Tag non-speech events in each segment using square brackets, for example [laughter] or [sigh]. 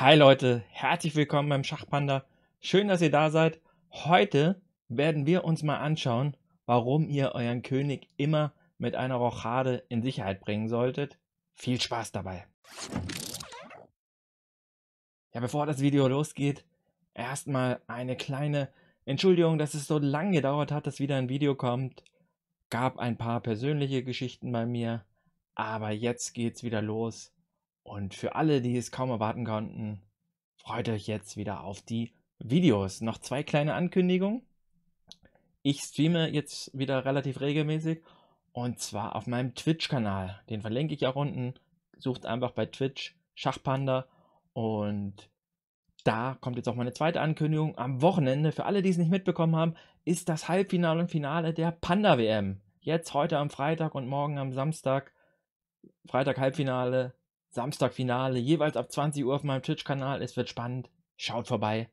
Hi Leute, herzlich willkommen beim Schachpanda. Schön, dass ihr da seid. Heute werden wir uns mal anschauen, warum ihr euren König immer mit einer Rochade in Sicherheit bringen solltet. Viel Spaß dabei! Ja, bevor das Video losgeht, erstmal eine kleine Entschuldigung, dass es so lange gedauert hat, dass wieder ein Video kommt. Gab ein paar persönliche Geschichten bei mir, aber jetzt geht's wieder los und für alle, die es kaum erwarten konnten, freut euch jetzt wieder auf die Videos. Noch zwei kleine Ankündigungen. Ich streame jetzt wieder relativ regelmäßig und zwar auf meinem Twitch-Kanal. Den verlinke ich auch unten. Sucht einfach bei Twitch Schachpanda und da kommt jetzt auch meine zweite Ankündigung. Am Wochenende, für alle, die es nicht mitbekommen haben, ist das Halbfinale und Finale der Panda WM. Jetzt heute am Freitag und morgen am Samstag. Freitag Halbfinale, Samstagfinale, jeweils ab 20 Uhr auf meinem Twitch-Kanal. Es wird spannend. Schaut vorbei.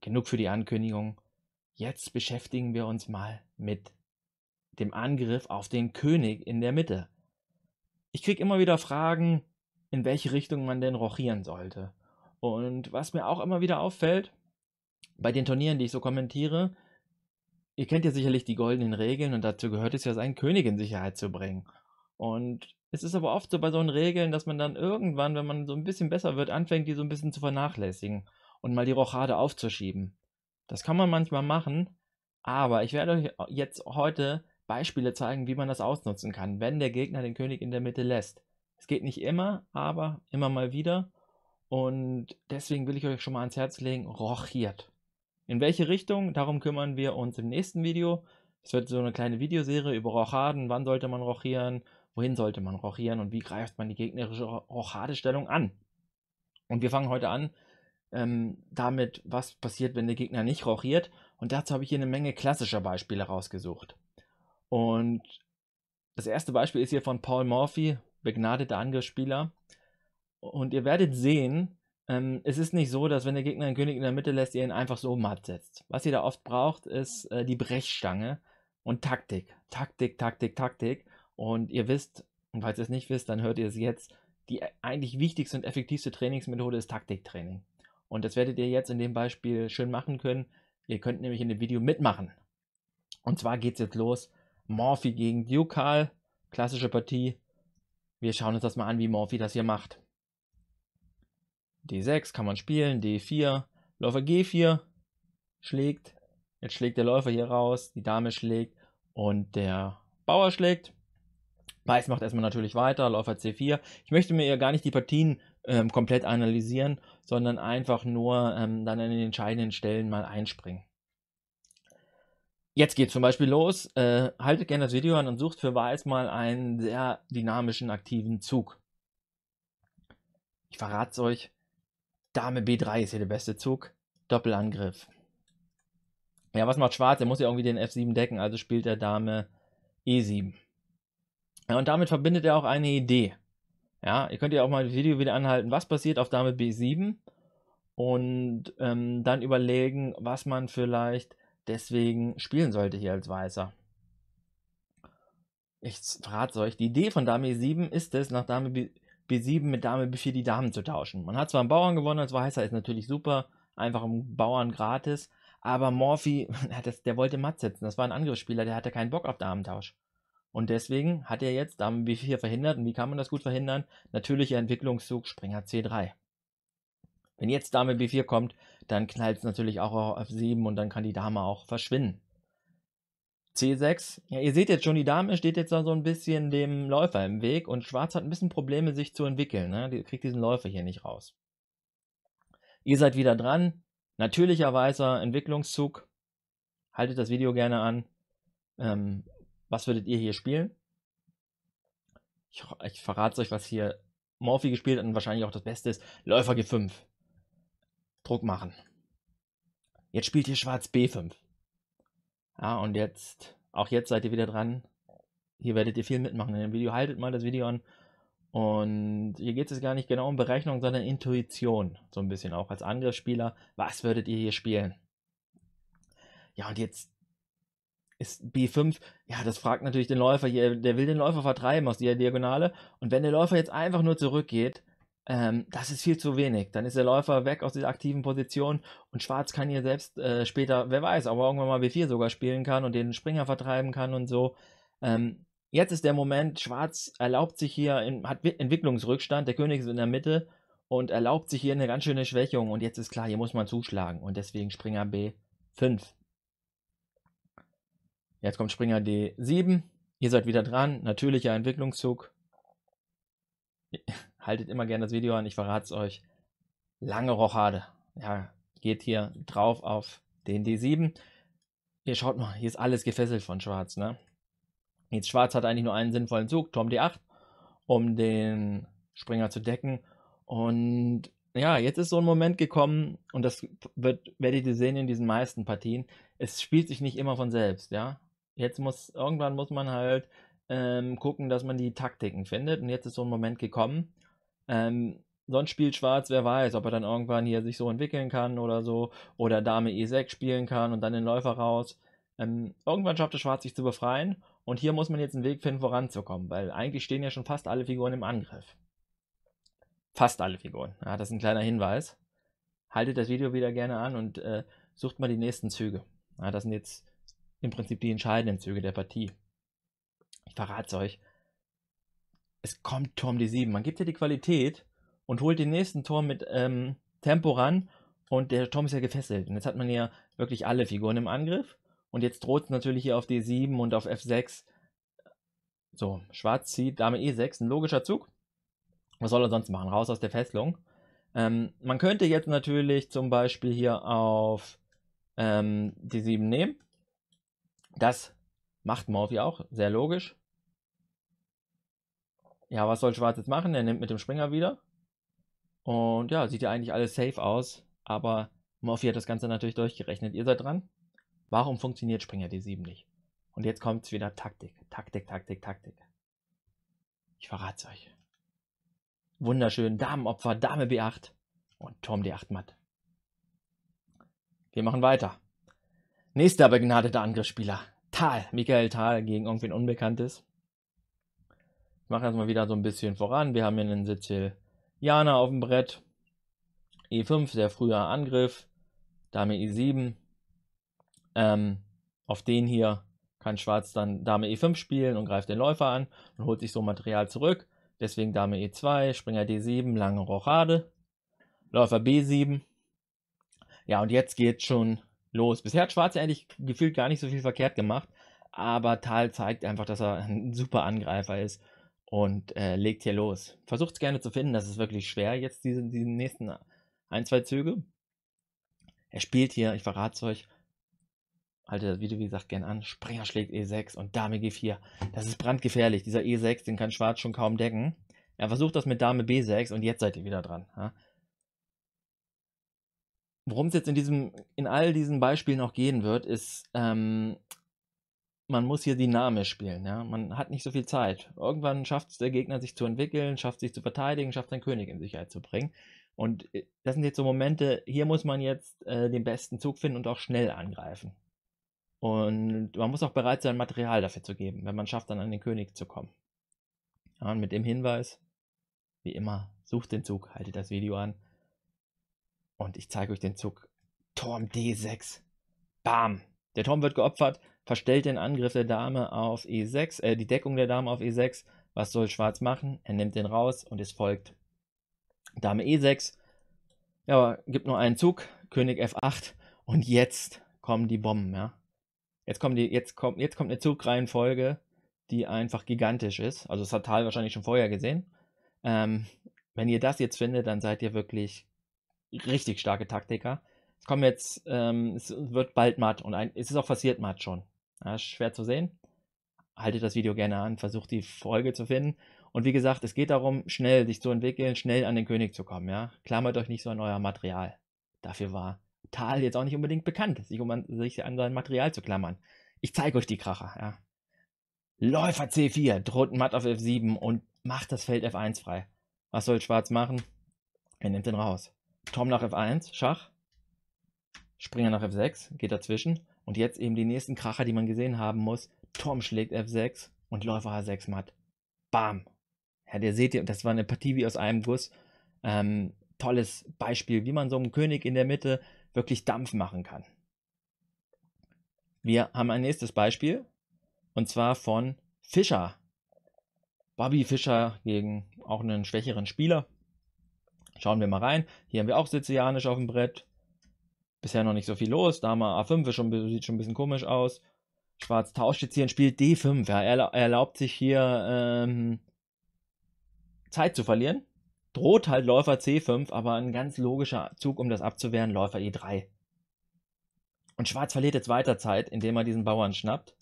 Genug für die Ankündigung. Jetzt beschäftigen wir uns mal mit dem Angriff auf den König in der Mitte. Ich kriege immer wieder Fragen, in welche Richtung man denn rochieren sollte. Und was mir auch immer wieder auffällt, bei den Turnieren, die ich so kommentiere, ihr kennt ja sicherlich die goldenen Regeln und dazu gehört es ja, seinen König in Sicherheit zu bringen. Und es ist aber oft so bei solchen Regeln, dass man dann irgendwann, wenn man so ein bisschen besser wird, anfängt, die so ein bisschen zu vernachlässigen und mal die Rochade aufzuschieben. Das kann man manchmal machen, aber ich werde euch jetzt heute Beispiele zeigen, wie man das ausnutzen kann, wenn der Gegner den König in der Mitte lässt. Es geht nicht immer, aber immer mal wieder. Und deswegen will ich euch schon mal ans Herz legen, rochiert. In welche Richtung? Darum kümmern wir uns im nächsten Video. Es wird so eine kleine Videoserie über Rochaden, wann sollte man rochieren Wohin sollte man rochieren und wie greift man die gegnerische Rochadestellung an? Und wir fangen heute an ähm, damit, was passiert, wenn der Gegner nicht rochiert. Und dazu habe ich hier eine Menge klassischer Beispiele rausgesucht. Und das erste Beispiel ist hier von Paul Morphy, begnadeter Angriffsspieler. Und ihr werdet sehen, ähm, es ist nicht so, dass wenn der Gegner einen König in der Mitte lässt, ihr ihn einfach so matt setzt. Was ihr da oft braucht, ist äh, die Brechstange und Taktik. Taktik, Taktik, Taktik. Und ihr wisst, und falls ihr es nicht wisst, dann hört ihr es jetzt, die eigentlich wichtigste und effektivste Trainingsmethode ist Taktiktraining. Und das werdet ihr jetzt in dem Beispiel schön machen können. Ihr könnt nämlich in dem Video mitmachen. Und zwar geht es jetzt los. Morphy gegen Dukal, klassische Partie. Wir schauen uns das mal an, wie Morphy das hier macht. D6 kann man spielen, D4, Läufer G4 schlägt. Jetzt schlägt der Läufer hier raus, die Dame schlägt und der Bauer schlägt. Weiß macht erstmal natürlich weiter, Läufer C4. Ich möchte mir ja gar nicht die Partien ähm, komplett analysieren, sondern einfach nur ähm, dann an den entscheidenden Stellen mal einspringen. Jetzt geht zum Beispiel los. Äh, haltet gerne das Video an und sucht für Weiß mal einen sehr dynamischen, aktiven Zug. Ich verrate es euch. Dame B3 ist hier der beste Zug. Doppelangriff. Ja, was macht Schwarz? Er muss ja irgendwie den F7 decken, also spielt er Dame E7. Ja, und damit verbindet er auch eine Idee. Ja, ihr könnt ja auch mal das Video wieder anhalten, was passiert auf Dame B7 und ähm, dann überlegen, was man vielleicht deswegen spielen sollte hier als Weißer. Ich verrate euch, die Idee von Dame E7 ist es, nach Dame B 7 mit Dame B4 die Damen zu tauschen. Man hat zwar einen Bauern gewonnen als Weißer, ist natürlich super, einfach im Bauern gratis, aber Morphy, [laughs] der wollte matt setzen, das war ein Angriffsspieler, der hatte keinen Bock auf Damentausch. Und deswegen hat er jetzt, da haben wir verhindert, und wie kann man das gut verhindern? Natürlicher Entwicklungszug Springer C3. Wenn jetzt Dame B4 kommt, dann knallt es natürlich auch auf f 7 und dann kann die Dame auch verschwinden. C6, ja, ihr seht jetzt schon, die Dame steht jetzt da so ein bisschen dem Läufer im Weg und Schwarz hat ein bisschen Probleme, sich zu entwickeln. Ne? Die kriegt diesen Läufer hier nicht raus. Ihr seid wieder dran. Natürlicher weißer Entwicklungszug. Haltet das Video gerne an. Ähm, was würdet ihr hier spielen? Ich, ich verrate euch, was hier Morphy gespielt hat und wahrscheinlich auch das Beste ist. Läufer G5. Druck machen. Jetzt spielt hier Schwarz B5. Ja, und jetzt, auch jetzt seid ihr wieder dran. Hier werdet ihr viel mitmachen in dem Video. Haltet mal das Video an. Und hier geht es gar nicht genau um Berechnung, sondern Intuition. So ein bisschen auch als Angriffsspieler. Was würdet ihr hier spielen? Ja, und jetzt ist B5, ja, das fragt natürlich den Läufer hier, der will den Läufer vertreiben aus der Diagonale. Und wenn der Läufer jetzt einfach nur zurückgeht, ähm, das ist viel zu wenig. Dann ist der Läufer weg aus dieser aktiven Position und Schwarz kann hier selbst äh, später, wer weiß, aber irgendwann mal B4 sogar spielen kann und den Springer vertreiben kann und so. Ähm, jetzt ist der Moment, Schwarz erlaubt sich hier, in, hat Entwicklungsrückstand, der König ist in der Mitte und erlaubt sich hier eine ganz schöne Schwächung und jetzt ist klar, hier muss man zuschlagen und deswegen Springer B5. Jetzt kommt Springer D7. Ihr seid wieder dran. Natürlicher Entwicklungszug. [laughs] Haltet immer gerne das Video an, ich verrate es euch. Lange Rochade. Ja, geht hier drauf auf den D7. Ihr schaut mal, hier ist alles gefesselt von Schwarz. Ne? Jetzt Schwarz hat eigentlich nur einen sinnvollen Zug, Turm D8, um den Springer zu decken. Und ja, jetzt ist so ein Moment gekommen und das wird, werdet ihr sehen in diesen meisten Partien. Es spielt sich nicht immer von selbst, ja. Jetzt muss, irgendwann muss man halt ähm, gucken, dass man die Taktiken findet. Und jetzt ist so ein Moment gekommen. Ähm, sonst spielt Schwarz, wer weiß, ob er dann irgendwann hier sich so entwickeln kann oder so. Oder Dame E6 spielen kann und dann den Läufer raus. Ähm, irgendwann schafft es Schwarz, sich zu befreien. Und hier muss man jetzt einen Weg finden, voranzukommen, weil eigentlich stehen ja schon fast alle Figuren im Angriff. Fast alle Figuren. Ja, das ist ein kleiner Hinweis. Haltet das Video wieder gerne an und äh, sucht mal die nächsten Züge. Ja, das sind jetzt im Prinzip die entscheidenden Züge der Partie. Ich verrate es euch. Es kommt Turm D7. Man gibt ja die Qualität und holt den nächsten Turm mit ähm, Tempo ran und der Turm ist ja gefesselt. Und jetzt hat man ja wirklich alle Figuren im Angriff. Und jetzt droht es natürlich hier auf D7 und auf F6. So, Schwarz zieht Dame E6, ein logischer Zug. Was soll er sonst machen? Raus aus der Fesselung. Ähm, man könnte jetzt natürlich zum Beispiel hier auf ähm, D7 nehmen das macht Morphy auch, sehr logisch. Ja, was soll Schwarz jetzt machen? Er nimmt mit dem Springer wieder. Und ja, sieht ja eigentlich alles safe aus. Aber Morphy hat das Ganze natürlich durchgerechnet. Ihr seid dran. Warum funktioniert Springer D7 nicht? Und jetzt kommt es wieder Taktik. Taktik, Taktik, Taktik. Ich verrate es euch. Wunderschön. Damenopfer, Dame B8 und Turm D8 matt. Wir machen weiter. Nächster begnadeter Angriffsspieler. Tal, Michael Tal gegen irgendwen Unbekanntes. Ich mache erstmal wieder so ein bisschen voran. Wir haben hier einen Sizilianer auf dem Brett. E5, sehr früher Angriff. Dame E7. Ähm, auf den hier kann Schwarz dann Dame E5 spielen und greift den Läufer an und holt sich so Material zurück. Deswegen Dame E2, Springer D7, lange Rochade. Läufer B7. Ja, und jetzt geht schon los. Bisher hat Schwarz ja eigentlich gefühlt gar nicht so viel verkehrt gemacht, aber Tal zeigt einfach, dass er ein super Angreifer ist und äh, legt hier los. Versucht es gerne zu finden, das ist wirklich schwer jetzt diese, diese nächsten ein, zwei Züge. Er spielt hier, ich verrate es euch, halte das Video wie gesagt gern an, Springer schlägt E6 und Dame G4. Das ist brandgefährlich, dieser E6, den kann Schwarz schon kaum decken. Er versucht das mit Dame B6 und jetzt seid ihr wieder dran. Ja? worum es jetzt in diesem, in all diesen Beispielen auch gehen wird, ist, ähm, man muss hier dynamisch spielen. Ja? Man hat nicht so viel Zeit. Irgendwann schafft es der Gegner, sich zu entwickeln, schafft sich zu verteidigen, schafft seinen König in Sicherheit zu bringen. Und äh, das sind jetzt so Momente, hier muss man jetzt äh, den besten Zug finden und auch schnell angreifen. Und man muss auch bereit sein, Material dafür zu geben, wenn man schafft, dann an den König zu kommen. Ja, und mit dem Hinweis, wie immer, sucht den Zug, haltet das Video an und ich zeige euch den Zug. Turm D6. Bam. Der Turm wird geopfert, verstellt den Angriff der Dame auf E6, äh, die Deckung der Dame auf E6. Was soll Schwarz machen? Er nimmt den raus und es folgt Dame E6. Ja, gibt nur einen Zug, König F8 und jetzt kommen die Bomben, ja. Jetzt, kommen die, jetzt, kommt, jetzt kommt eine Zugreihenfolge, die einfach gigantisch ist. Also das hat Tal wahrscheinlich schon vorher gesehen. Ähm, wenn ihr das jetzt findet, dann seid ihr wirklich richtig starke Taktiker. Es kommen jetzt, ähm, es wird bald matt und ein, es ist auch passiert matt schon. Ja, schwer zu sehen. Haltet das Video gerne an, versucht die Folge zu finden. Und wie gesagt, es geht darum, schnell sich zu entwickeln, schnell an den König zu kommen. Ja? Klammert euch nicht so an euer Material. Dafür war Tal jetzt auch nicht unbedingt bekannt, sich, um an, sich an sein Material zu klammern. Ich zeige euch die Kracher. Ja? Läufer C4 droht matt auf F7 und macht das Feld F1 frei. Was soll Schwarz machen? Er nimmt den raus. Tom nach F1, Schach, Springer nach F6, geht dazwischen. Und jetzt eben die nächsten Kracher, die man gesehen haben muss. Tom schlägt F6 und Läufer H6 matt. Bam. Ja, der seht ihr, das war eine Partie wie aus einem Guss. Ähm, tolles Beispiel, wie man so einen König in der Mitte wirklich Dampf machen kann. Wir haben ein nächstes Beispiel und zwar von Fischer. Bobby Fischer gegen auch einen schwächeren Spieler. Schauen wir mal rein. Hier haben wir auch Sizilianisch auf dem Brett. Bisher noch nicht so viel los. Dame A5 schon, sieht schon ein bisschen komisch aus. Schwarz tauscht jetzt hier und spielt D5. Ja, er erlaubt sich hier ähm, Zeit zu verlieren. Droht halt Läufer C5, aber ein ganz logischer Zug, um das abzuwehren, Läufer E3. Und Schwarz verliert jetzt weiter Zeit, indem er diesen Bauern schnappt.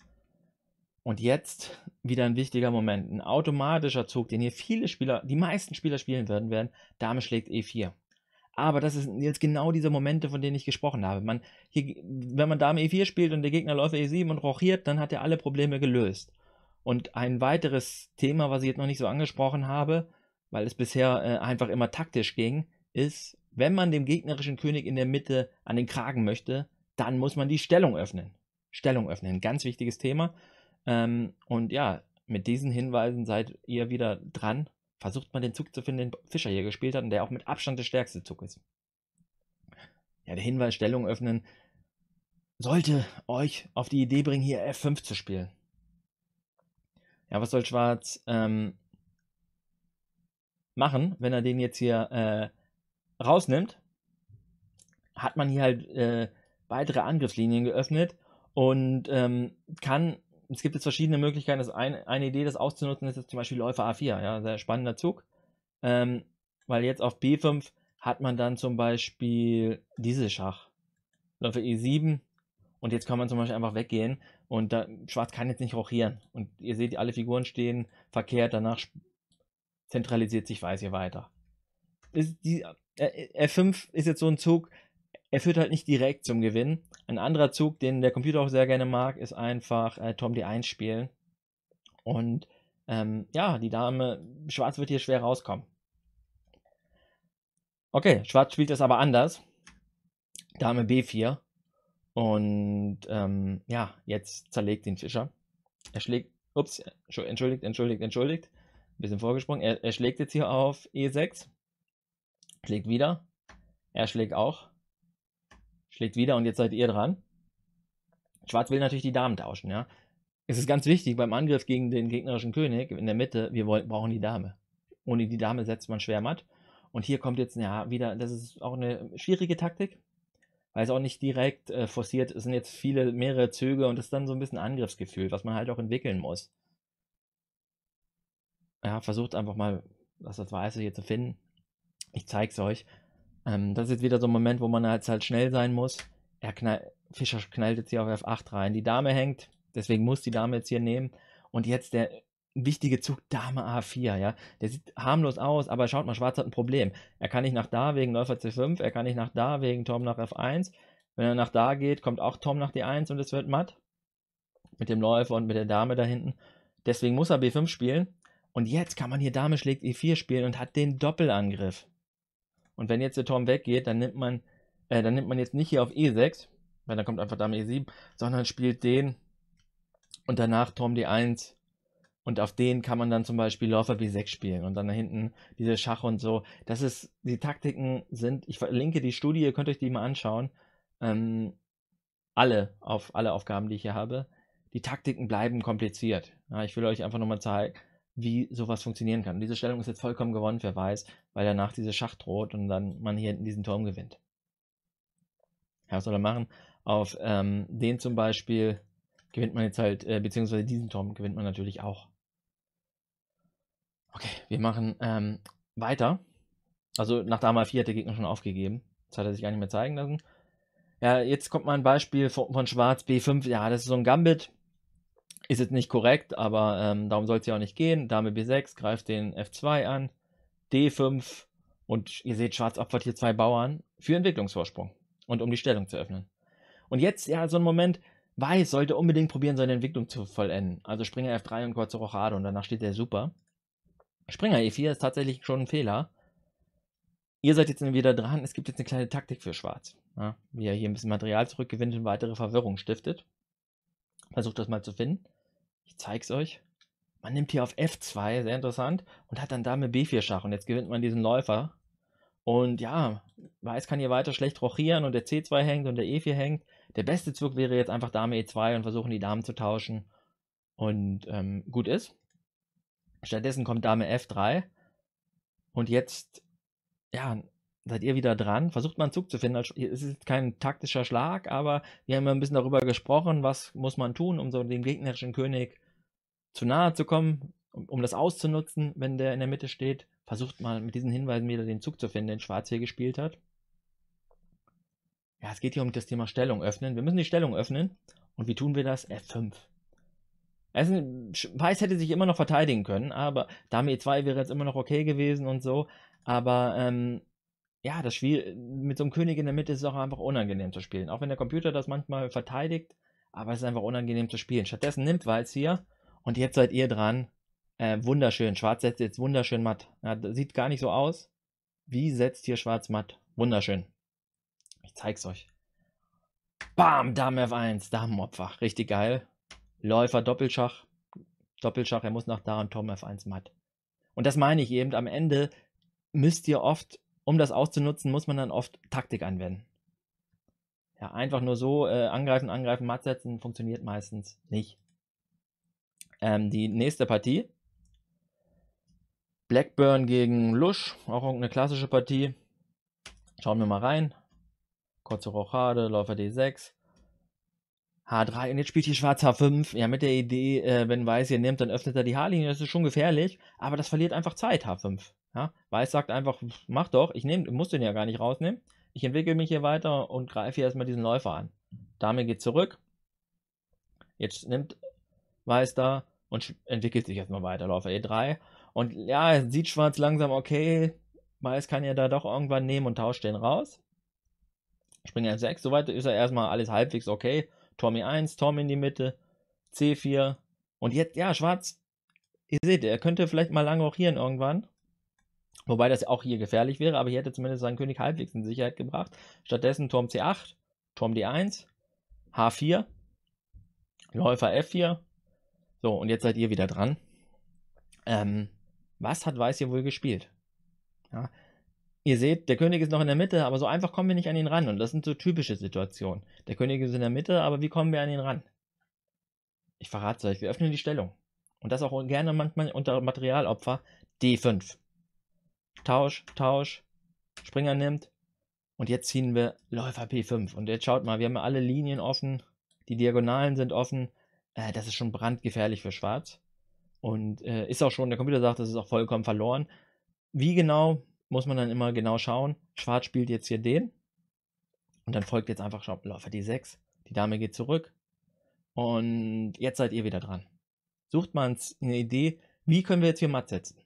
Und jetzt wieder ein wichtiger Moment. Ein automatischer Zug, den hier viele Spieler, die meisten Spieler spielen werden, werden Dame schlägt E4. Aber das sind jetzt genau diese Momente, von denen ich gesprochen habe. Man, hier, wenn man Dame E4 spielt und der Gegner läuft E7 und rochiert, dann hat er alle Probleme gelöst. Und ein weiteres Thema, was ich jetzt noch nicht so angesprochen habe, weil es bisher äh, einfach immer taktisch ging, ist, wenn man dem gegnerischen König in der Mitte an den Kragen möchte, dann muss man die Stellung öffnen. Stellung öffnen, ganz wichtiges Thema. Ähm, und ja, mit diesen Hinweisen seid ihr wieder dran. Versucht mal den Zug zu finden, den Fischer hier gespielt hat und der auch mit Abstand der stärkste Zug ist. Ja, der Hinweis Stellung öffnen sollte euch auf die Idee bringen, hier F5 zu spielen. Ja, was soll Schwarz ähm, machen, wenn er den jetzt hier äh, rausnimmt? Hat man hier halt äh, weitere Angriffslinien geöffnet und ähm, kann es gibt jetzt verschiedene Möglichkeiten. Das ein, eine Idee, das auszunutzen, ist jetzt zum Beispiel Läufer A4, ja, sehr spannender Zug. Ähm, weil jetzt auf B5 hat man dann zum Beispiel diese Schach. Läufer E7 und jetzt kann man zum Beispiel einfach weggehen und da, Schwarz kann jetzt nicht rochieren. Und ihr seht, alle Figuren stehen verkehrt, danach zentralisiert sich Weiß hier weiter. Ist die, äh, F5 ist jetzt so ein Zug, er führt halt nicht direkt zum Gewinn. Ein anderer Zug, den der Computer auch sehr gerne mag, ist einfach äh, Tom D1 spielen. Und ähm, ja, die Dame, Schwarz wird hier schwer rauskommen. Okay, Schwarz spielt es aber anders. Dame B4. Und ähm, ja, jetzt zerlegt den Fischer. Er schlägt, ups, entschuldigt, entschuldigt, entschuldigt. Ein bisschen vorgesprungen. Er, er schlägt jetzt hier auf E6. Schlägt wieder. Er schlägt auch schlägt wieder und jetzt seid ihr dran. Schwarz will natürlich die Damen tauschen, ja. Es ist ganz wichtig beim Angriff gegen den gegnerischen König in der Mitte, wir wollen, brauchen die Dame. Ohne die Dame setzt man schwer matt. Und hier kommt jetzt, ja, wieder, das ist auch eine schwierige Taktik, weil es auch nicht direkt äh, forciert, es sind jetzt viele, mehrere Züge und es ist dann so ein bisschen Angriffsgefühl, was man halt auch entwickeln muss. Ja, versucht einfach mal, was das Weiße hier zu finden. Ich zeig's euch. Ähm, das ist jetzt wieder so ein Moment, wo man jetzt halt, halt schnell sein muss. Er knall, Fischer knallt jetzt hier auf F8 rein. Die Dame hängt, deswegen muss die Dame jetzt hier nehmen. Und jetzt der wichtige Zug Dame A4, ja. Der sieht harmlos aus, aber schaut mal, Schwarz hat ein Problem. Er kann nicht nach da wegen Läufer C5, er kann nicht nach da wegen Tom nach F1. Wenn er nach da geht, kommt auch Tom nach D1 und es wird matt. Mit dem Läufer und mit der Dame da hinten. Deswegen muss er B5 spielen. Und jetzt kann man hier Dame schlägt E4 spielen und hat den Doppelangriff. Und wenn jetzt der Turm weggeht, dann nimmt man, äh, dann nimmt man jetzt nicht hier auf E6, weil dann kommt einfach Dame E7, sondern spielt den und danach Turm D1. Und auf den kann man dann zum Beispiel Läufer B6 spielen und dann da hinten diese Schach und so. Das ist, die Taktiken sind, ich verlinke die Studie, ihr könnt euch die mal anschauen. Ähm, alle, auf alle Aufgaben, die ich hier habe. Die Taktiken bleiben kompliziert. Ja, ich will euch einfach nochmal zeigen, wie sowas funktionieren kann. Diese Stellung ist jetzt vollkommen gewonnen für Weiß, weil danach diese Schacht droht und dann man hier hinten diesen Turm gewinnt. Ja, was soll er machen? Auf ähm, den zum Beispiel gewinnt man jetzt halt, äh, beziehungsweise diesen Turm gewinnt man natürlich auch. Okay, wir machen ähm, weiter. Also nach Dame 4 hat der Gegner schon aufgegeben. Jetzt hat er sich gar nicht mehr zeigen lassen. Ja, jetzt kommt mal ein Beispiel von, von Schwarz B5. Ja, das ist so ein Gambit. Ist jetzt nicht korrekt, aber ähm, darum soll es ja auch nicht gehen. Dame B6 greift den F2 an, D5 und ihr seht, Schwarz opfert hier zwei Bauern für Entwicklungsvorsprung und um die Stellung zu öffnen. Und jetzt, ja, so ein Moment, Weiß sollte unbedingt probieren, seine Entwicklung zu vollenden. Also Springer F3 und kurze Rochade und danach steht der Super. Springer E4 ist tatsächlich schon ein Fehler. Ihr seid jetzt wieder dran, es gibt jetzt eine kleine Taktik für Schwarz. Ja, wie er hier ein bisschen Material zurückgewinnt und weitere Verwirrung stiftet. Versucht das mal zu finden. Ich zeig's euch. Man nimmt hier auf F2, sehr interessant, und hat dann Dame B4 Schach. Und jetzt gewinnt man diesen Läufer. Und ja, Weiß kann hier weiter schlecht rochieren und der C2 hängt und der E4 hängt. Der beste Zug wäre jetzt einfach Dame E2 und versuchen, die Damen zu tauschen. Und ähm, gut ist. Stattdessen kommt Dame F3. Und jetzt, ja, seid ihr wieder dran, versucht mal einen Zug zu finden. Also, es ist kein taktischer Schlag, aber wir haben ja ein bisschen darüber gesprochen, was muss man tun, um so dem gegnerischen König zu nahe zu kommen, um, um das auszunutzen, wenn der in der Mitte steht. Versucht mal mit diesen Hinweisen wieder den Zug zu finden, den Schwarz hier gespielt hat. Ja, es geht hier um das Thema Stellung öffnen. Wir müssen die Stellung öffnen. Und wie tun wir das? F5. Also, Weiß hätte sich immer noch verteidigen können, aber Dame E2 wäre jetzt immer noch okay gewesen und so. Aber ähm, ja, das Spiel äh, mit so einem König in der Mitte ist auch einfach unangenehm zu spielen. Auch wenn der Computer das manchmal verteidigt, aber es ist einfach unangenehm zu spielen. Stattdessen nimmt Walz hier und jetzt seid ihr dran. Äh, wunderschön. Schwarz setzt jetzt wunderschön matt. Ja, sieht gar nicht so aus. Wie setzt hier Schwarz matt? Wunderschön. Ich zeig's euch. Bam, Dame F1, Damenopfer. Richtig geil. Läufer Doppelschach. Doppelschach, er muss nach da und Tom F1 matt. Und das meine ich eben, am Ende müsst ihr oft um das auszunutzen, muss man dann oft Taktik anwenden. Ja, einfach nur so äh, angreifen, angreifen, matt setzen, funktioniert meistens nicht. Ähm, die nächste Partie. Blackburn gegen Lush, auch eine klassische Partie. Schauen wir mal rein. Kurze Rochade, Läufer D6. H3 und jetzt spielt hier Schwarz H5. Ja, mit der Idee, äh, wenn Weiß hier nimmt, dann öffnet er die H-Linie. Das ist schon gefährlich, aber das verliert einfach Zeit, H5. Ja? Weiß sagt einfach, mach doch, ich nehm, muss den ja gar nicht rausnehmen. Ich entwickle mich hier weiter und greife hier erstmal diesen Läufer an. Dame geht zurück. Jetzt nimmt Weiß da und entwickelt sich erstmal weiter. Läufer E3. Und ja, sieht Schwarz langsam, okay, Weiß kann ja da doch irgendwann nehmen und tauscht den raus. Springer 6 soweit ist er erstmal alles halbwegs okay. Tommy 1, Tommy in die Mitte, C4. Und jetzt, ja, Schwarz, ihr seht, er könnte vielleicht mal lange auch hier irgendwann. Wobei das auch hier gefährlich wäre, aber hier hätte zumindest seinen König halbwegs in Sicherheit gebracht. Stattdessen Turm C8, Turm D1, H4, Läufer F4. So, und jetzt seid ihr wieder dran. Ähm, was hat Weiß hier wohl gespielt? Ja, ihr seht, der König ist noch in der Mitte, aber so einfach kommen wir nicht an ihn ran. Und das sind so typische Situationen. Der König ist in der Mitte, aber wie kommen wir an ihn ran? Ich verrate es euch, wir öffnen die Stellung. Und das auch gerne manchmal unter Materialopfer D5. Tausch, Tausch. Springer nimmt. Und jetzt ziehen wir Läufer P5. Und jetzt schaut mal, wir haben ja alle Linien offen. Die Diagonalen sind offen. Äh, das ist schon brandgefährlich für Schwarz. Und äh, ist auch schon, der Computer sagt, das ist auch vollkommen verloren. Wie genau, muss man dann immer genau schauen. Schwarz spielt jetzt hier den. Und dann folgt jetzt einfach Läufer D6. Die Dame geht zurück. Und jetzt seid ihr wieder dran. Sucht man eine Idee, wie können wir jetzt hier matt setzen?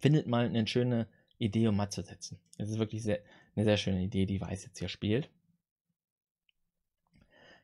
findet mal eine schöne Idee, um matt zu setzen. Es ist wirklich sehr, eine sehr schöne Idee, die Weiß jetzt hier spielt.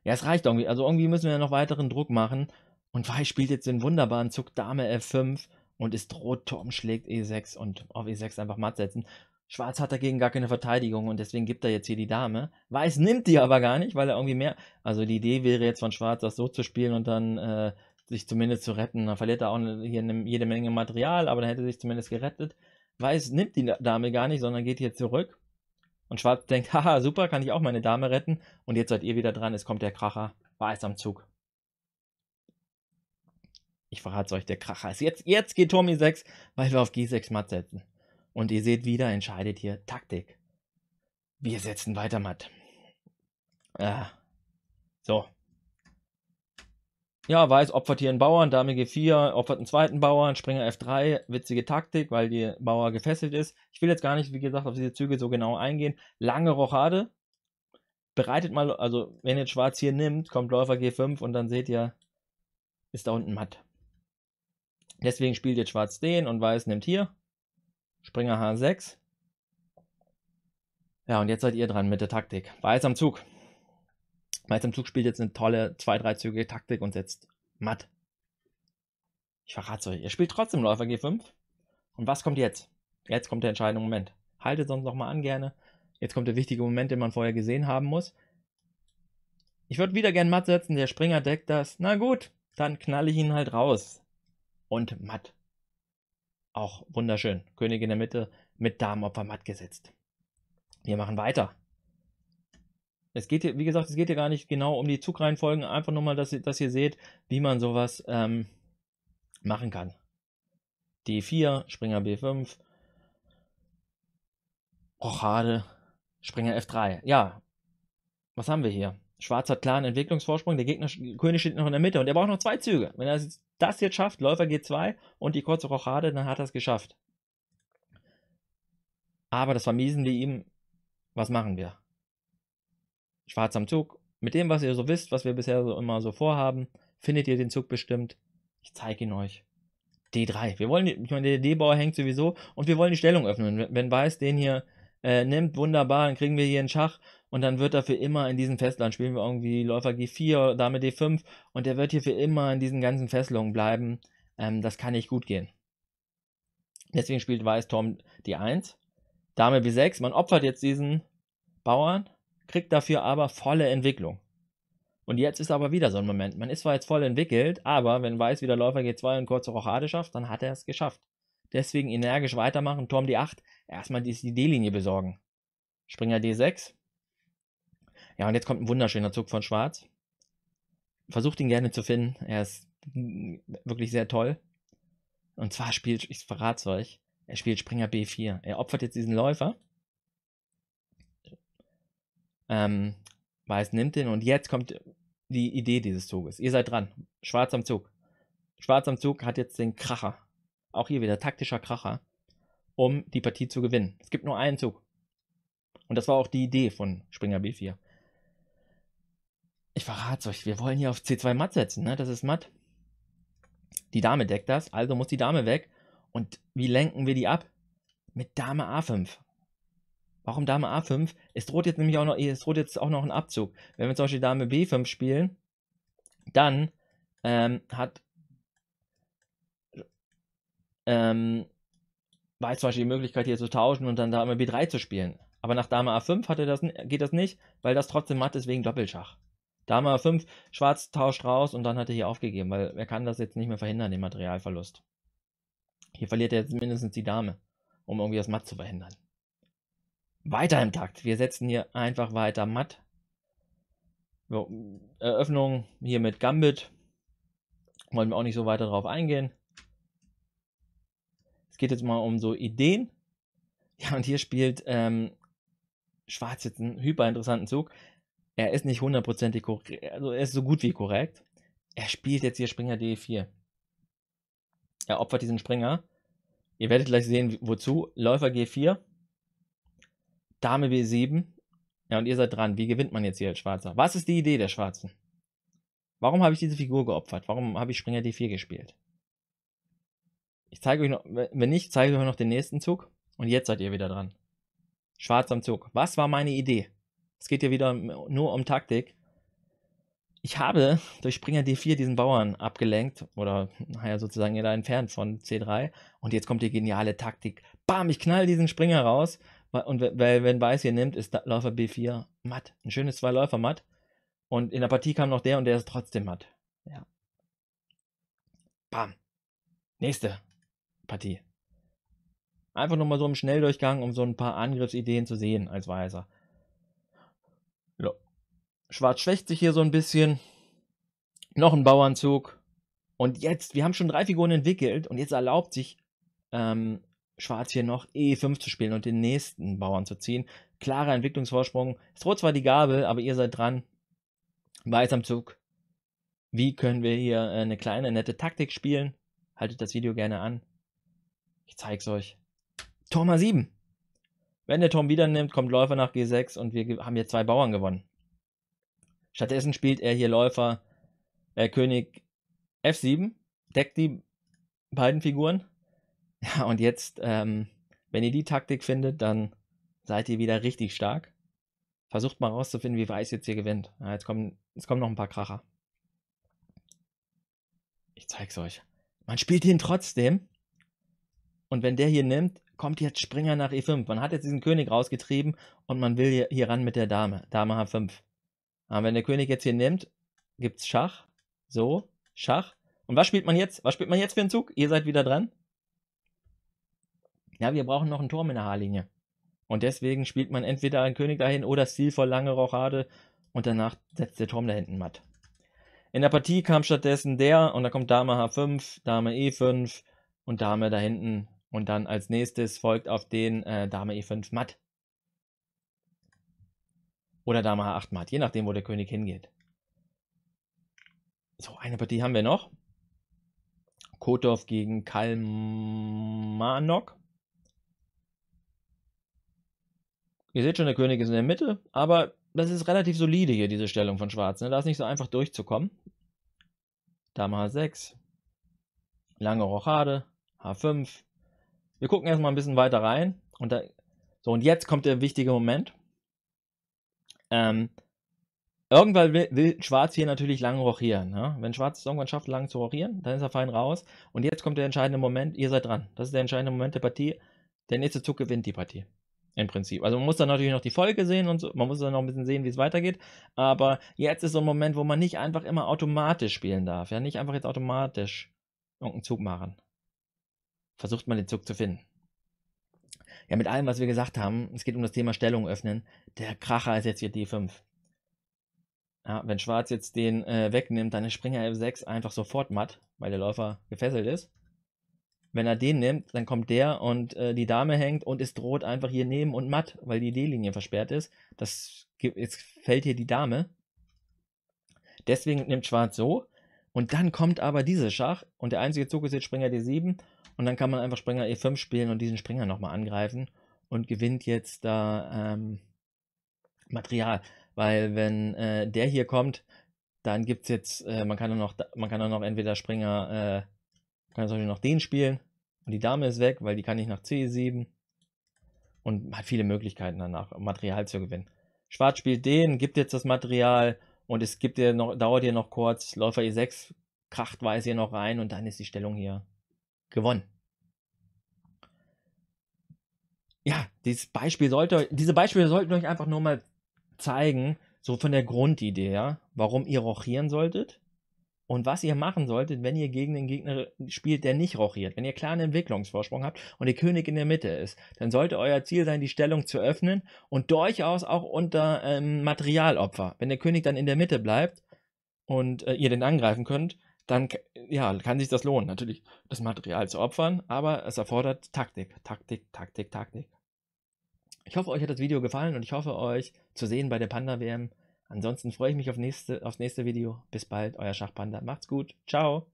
Ja, es reicht irgendwie. Also irgendwie müssen wir noch weiteren Druck machen. Und Weiß spielt jetzt den wunderbaren Zug Dame F5 und ist rot, Turm schlägt E6 und auf E6 einfach matt setzen. Schwarz hat dagegen gar keine Verteidigung und deswegen gibt er jetzt hier die Dame. Weiß nimmt die aber gar nicht, weil er irgendwie mehr. Also die Idee wäre jetzt von Schwarz, das so zu spielen und dann äh, sich zumindest zu retten. Dann verliert er auch hier ne, jede Menge Material, aber dann hätte er sich zumindest gerettet. Weiß, nimmt die Dame gar nicht, sondern geht hier zurück. Und Schwarz denkt, [laughs] haha, super, kann ich auch meine Dame retten. Und jetzt seid ihr wieder dran, es kommt der Kracher. Weiß am Zug. Ich verrate euch, der Kracher ist jetzt. Jetzt geht Tommy 6 e weil wir auf G6 matt setzen. Und ihr seht wieder, entscheidet hier Taktik. Wir setzen weiter matt. Ah. So, ja, Weiß opfert hier einen Bauern, Dame G4, opfert einen zweiten Bauern, Springer F3, witzige Taktik, weil die Bauer gefesselt ist. Ich will jetzt gar nicht, wie gesagt, auf diese Züge so genau eingehen. Lange Rochade. Bereitet mal, also wenn jetzt Schwarz hier nimmt, kommt Läufer G5 und dann seht ihr, ist da unten matt. Deswegen spielt jetzt Schwarz den und Weiß nimmt hier. Springer H6. Ja, und jetzt seid ihr dran mit der Taktik. Weiß am Zug. Meister im Zug spielt jetzt eine tolle 2-3 zügige Taktik und setzt matt. Ich verrate euch, er spielt trotzdem Läufer G5. Und was kommt jetzt? Jetzt kommt der entscheidende Moment. Haltet sonst nochmal an gerne. Jetzt kommt der wichtige Moment, den man vorher gesehen haben muss. Ich würde wieder gern matt setzen, der Springer deckt das. Na gut, dann knalle ich ihn halt raus. Und matt. Auch wunderschön. König in der Mitte mit Damenopfer matt gesetzt. Wir machen weiter. Es geht hier, wie gesagt, es geht hier gar nicht genau um die Zugreihenfolgen, einfach nur mal, dass, ihr, dass ihr seht, wie man sowas ähm, machen kann. D4, Springer B5, Rochade, Springer F3. Ja, was haben wir hier? Schwarz hat klaren Entwicklungsvorsprung, der Gegner König steht noch in der Mitte und er braucht noch zwei Züge. Wenn er das jetzt schafft, Läufer G2 und die kurze Rochade, dann hat er es geschafft. Aber das vermiesen wir ihm. Was machen wir? Schwarz am Zug. Mit dem, was ihr so wisst, was wir bisher so immer so vorhaben, findet ihr den Zug bestimmt. Ich zeige ihn euch. D3. Wir wollen, ich meine, der D-Bauer hängt sowieso und wir wollen die Stellung öffnen. Wenn Weiß den hier äh, nimmt, wunderbar, dann kriegen wir hier einen Schach und dann wird er für immer in diesen Festland spielen wir irgendwie Läufer G4, Dame D5 und der wird hier für immer in diesen ganzen Fesselungen bleiben. Ähm, das kann nicht gut gehen. Deswegen spielt Weiß Turm D1, Dame B6. Man opfert jetzt diesen Bauern kriegt dafür aber volle Entwicklung. Und jetzt ist aber wieder so ein Moment. Man ist zwar jetzt voll entwickelt, aber wenn Weiß wieder Läufer G2 und kurze Rochade schafft, dann hat er es geschafft. Deswegen energisch weitermachen, Turm D8, erstmal die D-Linie besorgen. Springer D6. Ja, und jetzt kommt ein wunderschöner Zug von Schwarz. Versucht ihn gerne zu finden. Er ist wirklich sehr toll. Und zwar spielt, ich verrate es euch, er spielt Springer B4. Er opfert jetzt diesen Läufer ähm, Weiß nimmt den und jetzt kommt die Idee dieses Zuges. Ihr seid dran. Schwarz am Zug. Schwarz am Zug hat jetzt den Kracher. Auch hier wieder taktischer Kracher, um die Partie zu gewinnen. Es gibt nur einen Zug. Und das war auch die Idee von Springer B4. Ich verrate euch, wir wollen hier auf C2 matt setzen, ne? Das ist matt. Die Dame deckt das, also muss die Dame weg. Und wie lenken wir die ab? Mit Dame A5. Warum Dame A5? Es droht jetzt nämlich auch noch, es droht jetzt auch noch ein Abzug. Wenn wir zum Beispiel Dame B5 spielen, dann ähm, hat ähm, war jetzt zum Beispiel die Möglichkeit hier zu tauschen und dann Dame B3 zu spielen. Aber nach Dame A5 hatte das, geht das nicht, weil das trotzdem matt ist wegen Doppelschach. Dame A5, Schwarz tauscht raus und dann hat er hier aufgegeben, weil er kann das jetzt nicht mehr verhindern, den Materialverlust. Hier verliert er jetzt mindestens die Dame, um irgendwie das Matt zu verhindern. Weiter im Takt. Wir setzen hier einfach weiter matt. Jo, Eröffnung hier mit Gambit. Wollen wir auch nicht so weiter drauf eingehen. Es geht jetzt mal um so Ideen. [laughs] Ja, und hier spielt ähm, Schwarz jetzt einen hyperinteressanten Zug. Er ist nicht hundertprozentig korrekt, also er ist so gut wie korrekt. Er spielt jetzt hier Springer D4. E er opfert diesen Springer. Ihr werdet gleich sehen, wozu. Läufer G4. Dame B7. Ja, und ihr seid dran. Wie gewinnt man jetzt hier als Schwarzer? Was ist die Idee der Schwarzen? Warum habe ich diese Figur geopfert? Warum habe ich Springer D4 gespielt? Ich zeige euch noch, wenn nicht, zeige ich euch noch den nächsten Zug. Und jetzt seid ihr wieder dran. Schwarz am Zug. Was war meine Idee? Es geht hier wieder nur um Taktik. Ich habe durch Springer D4 diesen Bauern abgelenkt oder naja, sozusagen da entfernt von C3. Und jetzt kommt die geniale Taktik. Bam, ich knall diesen Springer raus und weil, wenn Weiß hier nimmt, ist Läufer B4 matt. Ein schönes Zwei-Läufer matt. Und in der Partie kam noch der und der ist trotzdem matt. Ja. Bam. Nächste Partie. Einfach nochmal so im Schnelldurchgang, um so ein paar Angriffsideen zu sehen als Weißer. Jo. Schwarz schwächt sich hier so ein bisschen. Noch ein Bauernzug. Und jetzt, wir haben schon drei Figuren entwickelt und jetzt erlaubt sich ähm, Schwarz hier noch E5 zu spielen und den nächsten Bauern zu ziehen. Klarer Entwicklungsvorsprung. Es droht zwar die Gabel, aber ihr seid dran. Weiß am Zug. Wie können wir hier äh, eine kleine, nette Taktik spielen? Haltet das Video gerne an. Ich zeig's euch. Turm A7. Wenn der Turm wieder nimmt, kommt Läufer nach G6 und wir haben hier zwei Bauern gewonnen. Stattdessen spielt er hier Läufer äh, König F7, deckt die beiden Figuren ja, und jetzt, ähm, wenn ihr die Taktik findet, dann seid ihr wieder richtig stark. Versucht mal rauszufinden, wie Weiß jetzt hier gewinnt. Ja, ah, jetzt, kommen, jetzt kommen noch ein paar Kracher. Ich zeig's euch. Man spielt ihn trotzdem. Und wenn der hier nimmt, kommt jetzt Springer nach E5. Man hat jetzt diesen König rausgetrieben und man will hier, hier ran mit der Dame. Dame H5. Aber ah, wenn der König jetzt hier nimmt, gibt's Schach. So, Schach. Und was spielt man jetzt? Was spielt man jetzt für einen Zug? Ihr seid wieder dran ja, wir brauchen noch einen Turm in der H-Linie. Und deswegen spielt man entweder einen König dahin oder stilvoll lange Rochade und danach setzt der Turm da hinten matt. In der Partie kam stattdessen der und dann kommt Dame H5, Dame E5 und Dame da hinten und dann als nächstes folgt auf den äh, Dame E5 matt. Oder Dame H8 matt, je nachdem, wo der König hingeht. So, eine Partie haben wir noch. Kotov gegen Kalmanok. Ihr seht schon, der König ist in der Mitte, aber das ist relativ solide hier, diese Stellung von Schwarz. Ne? Da ist nicht so einfach durchzukommen. Dame H6, lange Rochade, H5. Wir gucken erstmal ein bisschen weiter rein. Und da, so, und jetzt kommt der wichtige Moment. Ähm, irgendwann will, will, Schwarz hier natürlich lang rochieren. Ne? Wenn Schwarz es irgendwann schafft, lang zu rochieren, dann ist er fein raus. Und jetzt kommt der entscheidende Moment, ihr seid dran. Das ist der entscheidende Moment der Partie. Der nächste Zug gewinnt die Partie im Prinzip. Also man muss dann natürlich noch die Folge sehen und so, man muss dann noch ein bisschen sehen, wie es weitergeht. Aber jetzt ist so ein Moment, wo man nicht einfach immer automatisch spielen darf. Ja, nicht einfach jetzt automatisch irgendeinen Zug machen. Versucht man den Zug zu finden. Ja, mit allem, was wir gesagt haben, es geht um das Thema Stellung öffnen. Der Kracher ist jetzt hier D5. Ja, wenn Schwarz jetzt den äh, wegnimmt, dann ist Springer F6 einfach sofort matt, weil der Läufer gefesselt ist. Wenn er den nimmt, dann kommt der und äh, die Dame hängt und ist droht einfach hier neben und matt, weil die D-Linie versperrt ist. Das jetzt fällt hier die Dame. Deswegen nimmt Schwarz so. Und dann kommt aber dieser Schach und der einzige Zug ist jetzt Springer D7 und dann kann man einfach Springer E5 spielen und diesen Springer nochmal angreifen und gewinnt jetzt da ähm, Material. Weil wenn äh, der hier kommt, dann gibt es jetzt, äh, man kann dann noch, noch entweder Springer äh, kann jetzt natürlich noch den spielen. Und die Dame ist weg, weil die kann ich nach C7. Und hat viele Möglichkeiten danach, Material zu gewinnen. Schwarz spielt den, gibt jetzt das Material und es gibt ihr noch, dauert hier noch kurz. Läufer E6 kracht weiß hier noch rein und dann ist die Stellung hier gewonnen. Ja, dieses Beispiel sollte, diese Beispiele sollten euch einfach nur mal zeigen, so von der Grundidee, ja, warum ihr rochieren solltet und was ihr machen solltet, wenn ihr gegen den Gegner spielt, der nicht rochiert, wenn ihr klaren Entwicklungsvorsprung habt und der König in der Mitte ist, dann sollte euer Ziel sein, die Stellung zu öffnen und durchaus auch unter ähm, Materialopfer. Wenn der König dann in der Mitte bleibt und äh, ihr den angreifen könnt, dann ja, kann sich das lohnen, natürlich das Material zu opfern, aber es erfordert Taktik, Taktik, Taktik, Taktik. Ich hoffe, euch hat das Video gefallen und ich hoffe, euch zu sehen bei der Panda-WM Ansonsten freue ich mich auf nächste, aufs nächste Video. Bis bald, euer Schachpanda. Macht's gut. Ciao.